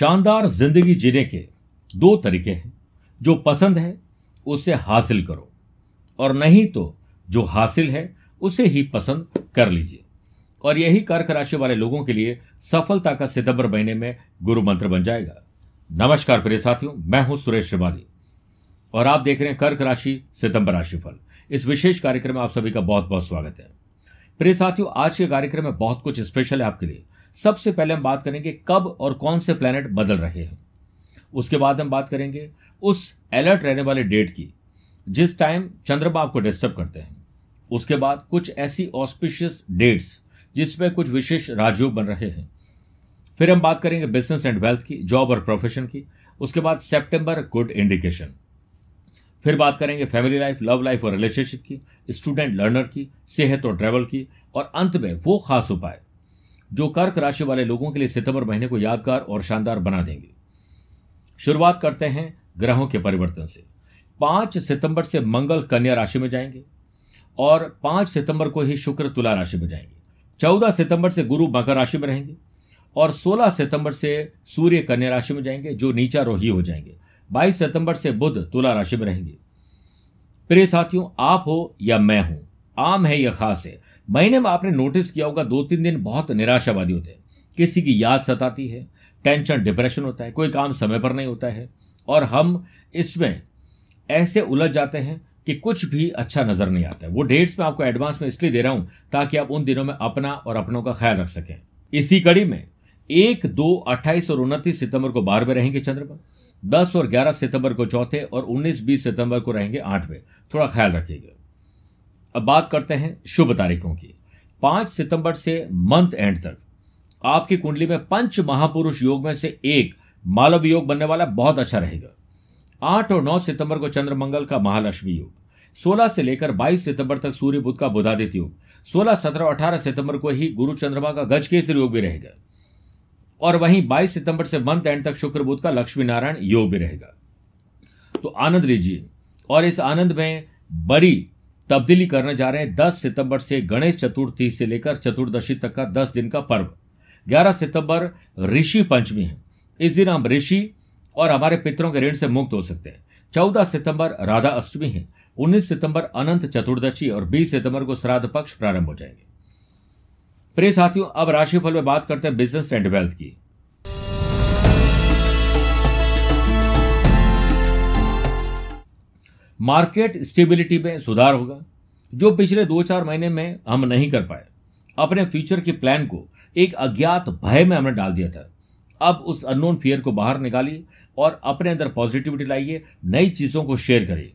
शानदार जिंदगी जीने के दो तरीके हैं जो पसंद है उसे हासिल करो और नहीं तो जो हासिल है उसे ही पसंद कर लीजिए और यही कर्क राशि वाले लोगों के लिए सफलता का सितंबर महीने में गुरु मंत्र बन जाएगा नमस्कार प्रिय साथियों मैं हूं सुरेश श्रिवाली और आप देख रहे हैं कर्क राशि सितंबर राशिफल इस विशेष कार्यक्रम में आप सभी का बहुत बहुत स्वागत है प्रिय साथियों आज के कार्यक्रम में बहुत कुछ स्पेशल है आपके लिए सबसे पहले हम बात करेंगे कब और कौन से प्लैनेट बदल रहे हैं उसके बाद हम बात करेंगे उस अलर्ट रहने वाले डेट की जिस टाइम चंद्रमा आपको डिस्टर्ब करते हैं उसके बाद कुछ ऐसी ऑस्पिशियस डेट्स जिसमें कुछ विशेष राजयोग बन रहे हैं फिर हम बात करेंगे बिजनेस एंड वेल्थ की जॉब और प्रोफेशन की उसके बाद सेप्टेम्बर गुड इंडिकेशन फिर बात करेंगे फैमिली लाइफ लव लाइफ और रिलेशनशिप की स्टूडेंट लर्नर की सेहत और ट्रैवल की और अंत में वो खास उपाय जो कर्क राशि वाले लोगों के लिए सितंबर महीने को यादगार और शानदार बना देंगे शुरुआत करते हैं ग्रहों के परिवर्तन से पांच सितंबर से मंगल कन्या राशि में जाएंगे और पांच सितंबर को ही शुक्र तुला राशि में जाएंगे चौदह सितंबर से गुरु मकर राशि में रहेंगे और सोलह सितंबर से सूर्य कन्या राशि में जाएंगे जो नीचा रोही हो जाएंगे बाईस सितंबर से बुद्ध तुला राशि में रहेंगे प्रिय साथियों आप हो या मैं हूं आम है या खास है महीने में आपने नोटिस किया होगा दो तीन दिन बहुत निराशावादी होते हैं किसी की याद सताती है टेंशन डिप्रेशन होता है कोई काम समय पर नहीं होता है और हम इसमें ऐसे उलझ जाते हैं कि कुछ भी अच्छा नज़र नहीं आता है वो डेट्स मैं आपको एडवांस में इसलिए दे रहा हूँ ताकि आप उन दिनों में अपना और अपनों का ख्याल रख सकें इसी कड़ी में एक दो अट्ठाईस और उनतीस सितंबर को बारहवें रहेंगे चंद्र पर दस और ग्यारह सितंबर को चौथे और उन्नीस बीस सितंबर को रहेंगे आठवें थोड़ा ख्याल रखिएगा अब बात करते हैं शुभ तारीखों की पांच सितंबर से मंथ एंड तक आपकी कुंडली में पंच महापुरुष योग में से एक मालव योग बनने वाला बहुत अच्छा रहेगा आठ और नौ सितंबर को चंद्रमंगल का महालक्ष्मी योग सोलह से लेकर बाईस सितंबर तक सूर्य बुद्ध का बुधादित्य योग सोलह सत्रह और सितंबर को ही गुरु चंद्रमा का गज केसर योग भी रहेगा और वहीं 22 सितंबर से मंथ एंड तक शुक्र बुद्ध का लक्ष्मी नारायण योग भी रहेगा तो आनंद लीजिए और इस आनंद में बड़ी तब्दीली करने जा रहे हैं दस सितंबर से गणेश चतुर्थी से लेकर चतुर्दशी तक का दस दिन का पर्व ग्यारह सितंबर ऋषि पंचमी है इस दिन हम ऋषि और हमारे पितरों के ऋण से मुक्त हो सकते हैं चौदह सितंबर राधा अष्टमी है उन्नीस सितंबर अनंत चतुर्दशी और बीस सितंबर को श्राद्ध पक्ष प्रारंभ हो जाएंगे प्रिय साथियों अब राशिफल में बात करते हैं बिजनेस एंड वेल्थ की मार्केट स्टेबिलिटी में सुधार होगा जो पिछले दो चार महीने में हम नहीं कर पाए अपने फ्यूचर के प्लान को एक अज्ञात भय में हमने डाल दिया था अब उस अननोन फियर को बाहर निकालिए और अपने अंदर पॉजिटिविटी लाइए नई चीज़ों को शेयर करिए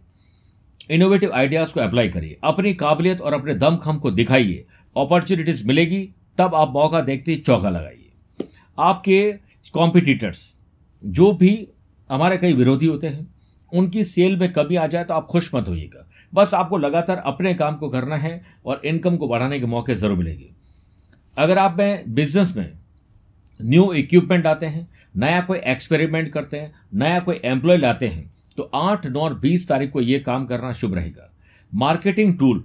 इनोवेटिव आइडियाज़ को अप्लाई करिए अपनी काबिलियत और अपने दमखम को दिखाइए अपॉर्चुनिटीज़ मिलेगी तब आप मौका देखते ही चौका लगाइए आपके कॉम्पिटिटर्स जो भी हमारे कई विरोधी होते हैं उनकी सेल में कमी आ जाए तो आप खुश मत होइएगा बस आपको लगातार अपने काम को करना है और इनकम को बढ़ाने के मौके ज़रूर मिलेंगे अगर आप में बिजनेस में न्यू इक्विपमेंट आते हैं नया कोई एक्सपेरिमेंट करते हैं नया कोई एम्प्लॉय लाते हैं तो आठ नौ और बीस तारीख को यह काम करना शुभ रहेगा मार्केटिंग टूल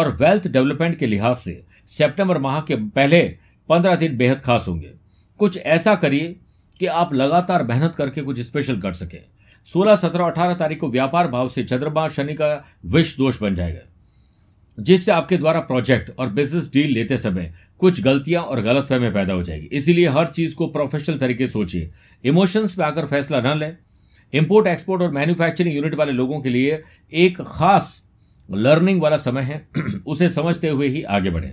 और वेल्थ डेवलपमेंट के लिहाज से सितंबर माह के पहले पंद्रह दिन बेहद खास होंगे कुछ ऐसा करिए कि आप लगातार मेहनत करके कुछ स्पेशल कर सकें सोलह सत्रह अठारह तारीख को व्यापार भाव से चंद्रमा शनि का विष दोष बन जाएगा जिससे आपके द्वारा प्रोजेक्ट और बिजनेस डील लेते समय कुछ गलतियां और गलत फहमें पैदा हो जाएगी इसीलिए हर चीज को प्रोफेशनल तरीके से सोचिए इमोशंस पे आकर फैसला न लें इंपोर्ट एक्सपोर्ट और मैन्युफैक्चरिंग यूनिट वाले लोगों के लिए एक खास लर्निंग वाला समय है उसे समझते हुए ही आगे बढ़े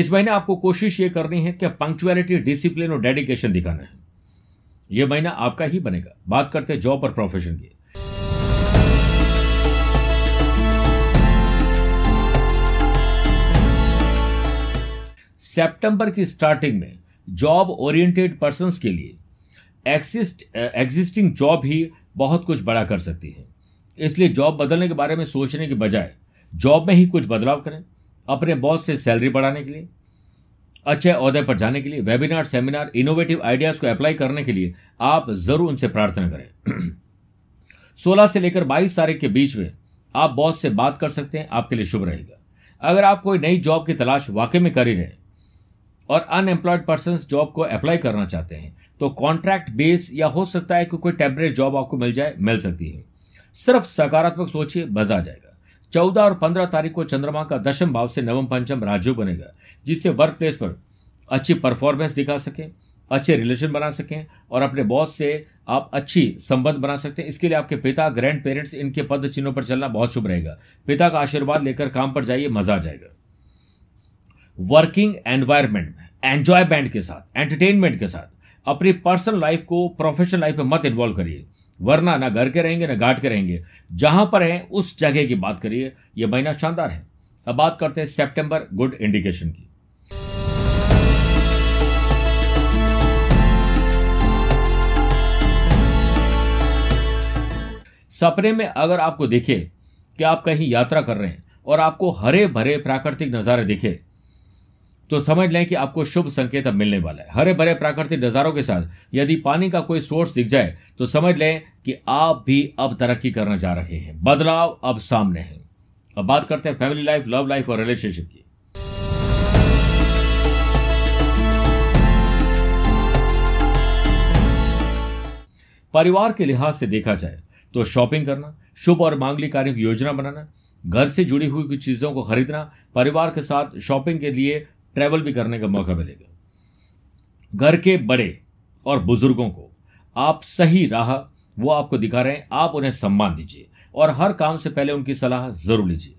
इस महीने आपको कोशिश ये करनी है कि पंक्चुअलिटी डिसिप्लिन और डेडिकेशन दिखाना है यह महीना आपका ही बनेगा बात करते हैं जॉब और प्रोफेशन की सितंबर की स्टार्टिंग में जॉब ओरिएंटेड पर्सन के लिए एक्सिस्ट एग्जिस्टिंग जॉब ही बहुत कुछ बड़ा कर सकती है इसलिए जॉब बदलने के बारे में सोचने के बजाय जॉब में ही कुछ बदलाव करें अपने बॉस से सैलरी बढ़ाने के लिए अच्छे अहदे पर जाने के लिए वेबिनार सेमिनार इनोवेटिव आइडियाज को अप्लाई करने के लिए आप जरूर उनसे प्रार्थना करें 16 से लेकर 22 तारीख के बीच में आप बॉस से बात कर सकते हैं आपके लिए शुभ रहेगा अगर आप कोई नई जॉब की तलाश वाकई में कर ही रहे और अनएम्प्लॉयड पर्सन जॉब को अप्लाई करना चाहते हैं तो कॉन्ट्रैक्ट बेस या हो सकता है कि कोई टेम्परेरी जॉब आपको मिल जाए मिल सकती है सिर्फ सकारात्मक सोचिए मजा आ जाएगा चौदह और पंद्रह तारीख को चंद्रमा का दशम भाव से नवम पंचम राजयोग बनेगा जिससे वर्क प्लेस पर अच्छी परफॉर्मेंस दिखा सकें अच्छे रिलेशन बना सकें और अपने बॉस से आप अच्छी संबंध बना सकते हैं इसके लिए आपके पिता ग्रैंड पेरेंट्स इनके पद चिन्हों पर चलना बहुत शुभ रहेगा पिता का आशीर्वाद लेकर काम पर जाइए मजा आ जाएगा वर्किंग एनवायरमेंट में एंजॉयमेंट के साथ एंटरटेनमेंट के साथ अपनी पर्सनल लाइफ को प्रोफेशनल लाइफ में मत इन्वॉल्व करिए वरना ना घर के रहेंगे ना घाट के रहेंगे जहां पर हैं उस जगह की बात करिए यह महीना शानदार है अब बात करते हैं सितंबर गुड इंडिकेशन की सपने में अगर आपको दिखे कि आप कहीं यात्रा कर रहे हैं और आपको हरे भरे प्राकृतिक नज़ारे दिखे तो समझ लें कि आपको शुभ संकेत अब मिलने वाला है हरे भरे प्राकृतिक नज़ारों के साथ यदि पानी का कोई सोर्स दिख जाए तो समझ लें कि आप भी अब तरक्की करने जा रहे हैं बदलाव अब सामने है अब बात करते हैं फैमिली लाइफ लव लाइफ और रिलेशनशिप की परिवार के लिहाज से देखा जाए तो शॉपिंग करना शुभ और मांगलिक कार्यों की योजना बनाना घर से जुड़ी हुई कुछ चीज़ों को खरीदना परिवार के साथ शॉपिंग के लिए ट्रैवल भी करने का मौका मिलेगा घर के बड़े और बुजुर्गों को आप सही राह वो आपको दिखा रहे हैं आप उन्हें सम्मान दीजिए और हर काम से पहले उनकी सलाह जरूर लीजिए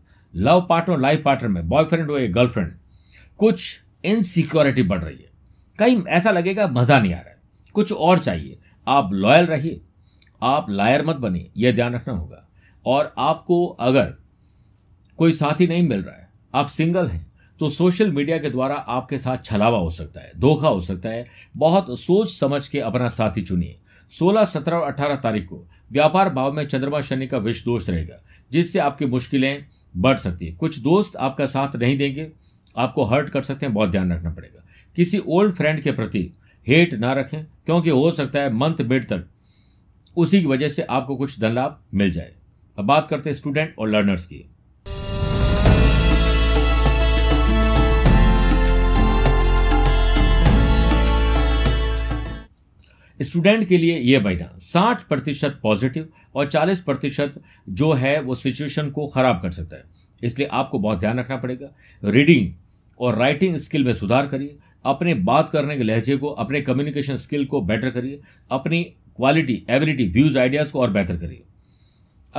लव पार्टनर लाइफ पार्टनर में बॉयफ्रेंड हो या गर्लफ्रेंड कुछ इनसिक्योरिटी बढ़ रही है कहीं ऐसा लगेगा मज़ा नहीं आ रहा है कुछ और चाहिए आप लॉयल रहिए आप लायर मत बनिए यह ध्यान रखना होगा और आपको अगर कोई साथी नहीं मिल रहा है आप सिंगल हैं तो सोशल मीडिया के द्वारा आपके साथ छलावा हो सकता है धोखा हो सकता है बहुत सोच समझ के अपना साथी चुनिए 16, 17 और 18 तारीख को व्यापार भाव में चंद्रमा शनि का विष दोष रहेगा जिससे आपकी मुश्किलें बढ़ सकती है कुछ दोस्त आपका साथ नहीं देंगे आपको हर्ट कर सकते हैं बहुत ध्यान रखना पड़ेगा किसी ओल्ड फ्रेंड के प्रति हेट ना रखें क्योंकि हो सकता है मंथ मिड तक उसी की वजह से आपको कुछ धन लाभ मिल जाए अब बात करते हैं स्टूडेंट और लर्नर्स की स्टूडेंट के लिए यह महीना 60 प्रतिशत पॉजिटिव और 40 प्रतिशत जो है वो सिचुएशन को खराब कर सकता है इसलिए आपको बहुत ध्यान रखना पड़ेगा रीडिंग और राइटिंग स्किल में सुधार करिए अपने बात करने के लहजे को अपने कम्युनिकेशन स्किल को बेटर करिए अपनी क्वालिटी एबिलिटी व्यूज आइडियाज को और बेहतर करिए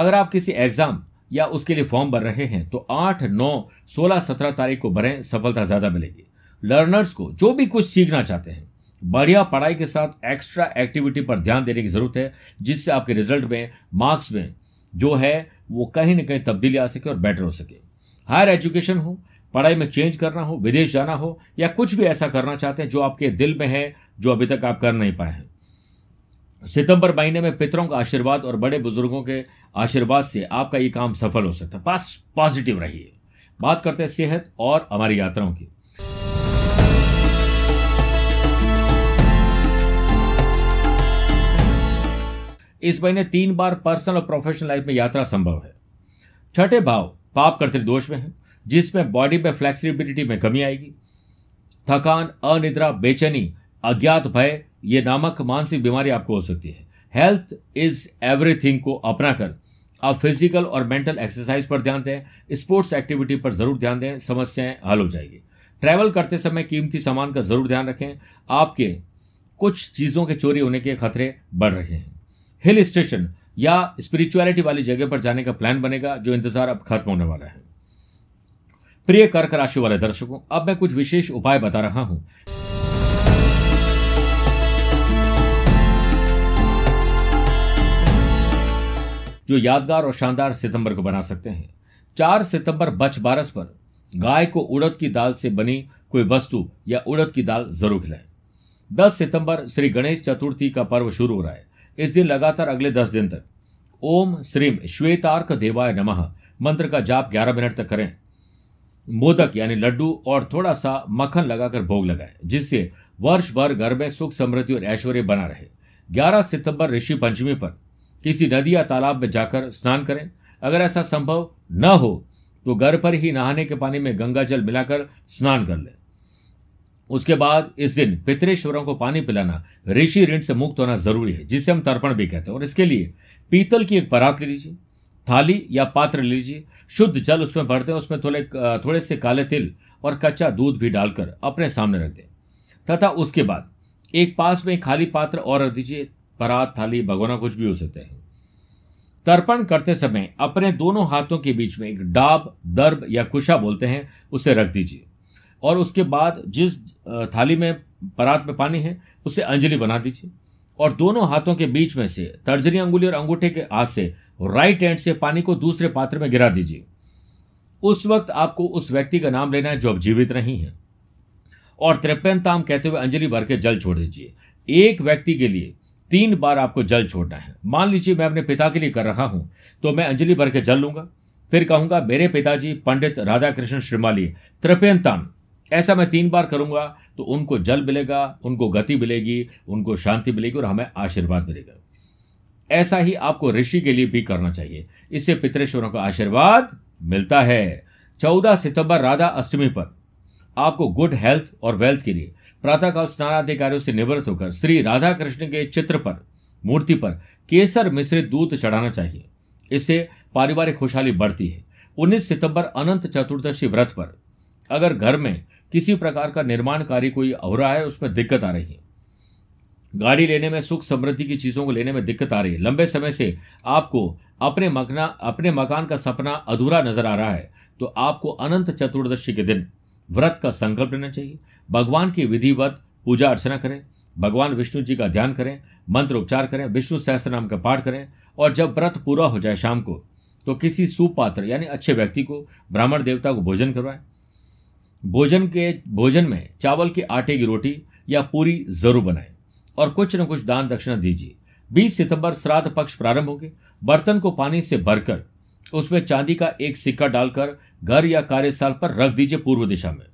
अगर आप किसी एग्जाम या उसके लिए फॉर्म भर रहे हैं तो आठ नौ सोलह सत्रह तारीख को भरें सफलता ज़्यादा मिलेगी लर्नर्स को जो भी कुछ सीखना चाहते हैं बढ़िया पढ़ाई के साथ एक्स्ट्रा एक्टिविटी पर ध्यान देने की ज़रूरत है जिससे आपके रिजल्ट में मार्क्स में जो है वो कहीं ना कहीं तब्दीली आ सके और बेटर हो सके हायर एजुकेशन हो पढ़ाई में चेंज करना हो विदेश जाना हो या कुछ भी ऐसा करना चाहते हैं जो आपके दिल में है जो अभी तक आप कर नहीं पाए हैं सितंबर महीने में पितरों का आशीर्वाद और बड़े बुजुर्गों के आशीर्वाद से आपका ये काम सफल हो सकता है पास पॉजिटिव रहिए बात करते हैं सेहत और हमारी यात्राओं की इस महीने तीन बार पर्सनल और प्रोफेशनल लाइफ में यात्रा संभव है छठे भाव पाप करते दोष में है जिसमें बॉडी में फ्लेक्सिबिलिटी में कमी आएगी थकान अनिद्रा बेचैनी अज्ञात भय ये नामक मानसिक बीमारी आपको हो सकती है हेल्थ इज एवरीथिंग को अपनाकर आप फिजिकल और मेंटल एक्सरसाइज पर ध्यान दें स्पोर्ट्स एक्टिविटी पर जरूर ध्यान दें समस्याएं हल हो जाएगी ट्रैवल करते समय कीमती सामान का जरूर ध्यान रखें आपके कुछ चीज़ों के चोरी होने के खतरे बढ़ रहे हैं हिल स्टेशन या स्पिरिचुअलिटी वाली जगह पर जाने का प्लान बनेगा जो इंतजार अब खत्म होने वाला है प्रिय कर्क राशि वाले दर्शकों अब मैं कुछ विशेष उपाय बता रहा हूं जो यादगार और शानदार सितंबर को बना सकते हैं चार सितंबर बच बारस पर गाय को उड़द की दाल से बनी कोई वस्तु या उड़द की दाल जरूर खिलाएं दस सितंबर श्री गणेश चतुर्थी का पर्व शुरू हो रहा है इस दिन लगातार अगले दस दिन तक ओम श्रीम श्वेतार्क देवाय नमः मंत्र का जाप 11 मिनट तक करें मोदक यानी लड्डू और थोड़ा सा मक्खन लगाकर भोग लगाएं जिससे वर्ष भर घर में सुख समृद्धि और ऐश्वर्य बना रहे 11 सितंबर ऋषि पंचमी पर किसी नदी या तालाब में जाकर स्नान करें अगर ऐसा संभव न हो तो घर पर ही नहाने के पानी में गंगा जल मिलाकर स्नान कर लें उसके बाद इस दिन पितरेश्वरों को पानी पिलाना ऋषि ऋण से मुक्त होना जरूरी है जिसे हम तर्पण भी कहते हैं और इसके लिए पीतल की एक परात ले लीजिए थाली या पात्र ले लीजिए शुद्ध जल उसमें भर दें उसमें थोड़े थोड़े से काले तिल और कच्चा दूध भी डालकर अपने सामने रख दें तथा उसके बाद एक पास में खाली पात्र और रख दीजिए परात थाली भगोना कुछ भी हो सकते हैं तर्पण करते समय अपने दोनों हाथों के बीच में एक डाब दर्ब या कुशा बोलते हैं उसे रख दीजिए और उसके बाद जिस थाली में परात में पानी है उसे अंजलि बना दीजिए और दोनों हाथों के बीच में से तर्जनी अंगुली और अंगूठे के हाथ से राइट हैंड से पानी को दूसरे पात्र में गिरा दीजिए उस वक्त आपको उस व्यक्ति का नाम लेना है जो अब जीवित नहीं है और त्रिपेन ताम कहते हुए अंजलि भर के जल छोड़ दीजिए एक व्यक्ति के लिए तीन बार आपको जल छोड़ना है मान लीजिए मैं अपने पिता के लिए कर रहा हूं तो मैं अंजलि भर के जल लूंगा फिर कहूंगा मेरे पिताजी पंडित राधा कृष्ण श्रीमाली त्रिपेन ताम ऐसा मैं तीन बार करूंगा तो उनको जल मिलेगा उनको गति मिलेगी उनको शांति मिलेगी और हमें आशीर्वाद मिलेगा ऐसा ही आपको ऋषि के लिए भी करना चाहिए इससे पितृश्वरों का आशीर्वाद मिलता है चौदह सितंबर राधा अष्टमी पर आपको गुड हेल्थ और वेल्थ के लिए प्रातःकाल स्नानाधिकारियों से निवृत्त होकर श्री राधा कृष्ण के चित्र पर मूर्ति पर केसर मिश्रित दूध चढ़ाना चाहिए इससे पारिवारिक खुशहाली बढ़ती है 19 सितंबर अनंत चतुर्दशी व्रत पर अगर घर में किसी प्रकार का निर्माण कार्य कोई हो रहा है उसमें दिक्कत आ रही है गाड़ी लेने में सुख समृद्धि की चीज़ों को लेने में दिक्कत आ रही है लंबे समय से आपको अपने मकना अपने मकान का सपना अधूरा नजर आ रहा है तो आपको अनंत चतुर्दशी के दिन व्रत का संकल्प लेना चाहिए भगवान की विधिवत पूजा अर्चना करें भगवान विष्णु जी का ध्यान करें मंत्र उपचार करें विष्णु सहस्त्र नाम का पाठ करें और जब व्रत पूरा हो जाए शाम को तो किसी सुपात्र यानी अच्छे व्यक्ति को ब्राह्मण देवता को भोजन करवाएं भोजन के भोजन में चावल के आटे की रोटी या पूरी जरूर बनाएं और कुछ न कुछ दान दक्षिणा दीजिए 20 सितंबर श्राद्ध पक्ष प्रारंभ होंगे बर्तन को पानी से भरकर उसमें चांदी का एक सिक्का डालकर घर या कार्यस्थल पर रख दीजिए पूर्व दिशा में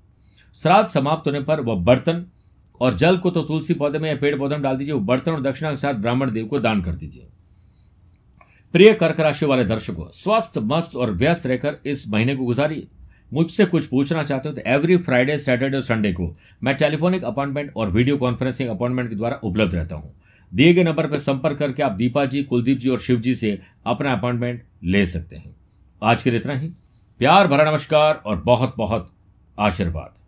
श्राद्ध समाप्त होने पर वह बर्तन और जल को तो तुलसी पौधे में या पेड़ पौधे में डाल दीजिए वो बर्तन और दक्षिणा के साथ ब्राह्मण देव को दान कर दीजिए प्रिय कर्क राशि वाले दर्शकों स्वस्थ मस्त और व्यस्त रहकर इस महीने को गुजारिए मुझसे कुछ पूछना चाहते हो तो एवरी फ्राइडे सैटरडे और संडे को मैं टेलीफोनिक अपॉइंटमेंट और वीडियो कॉन्फ्रेंसिंग अपॉइंटमेंट के द्वारा उपलब्ध रहता हूँ दिए गए नंबर पर संपर्क करके आप दीपा जी कुलदीप जी और शिव जी से अपना अपॉइंटमेंट ले सकते हैं आज के लिए इतना ही प्यार भरा नमस्कार और बहुत बहुत आशीर्वाद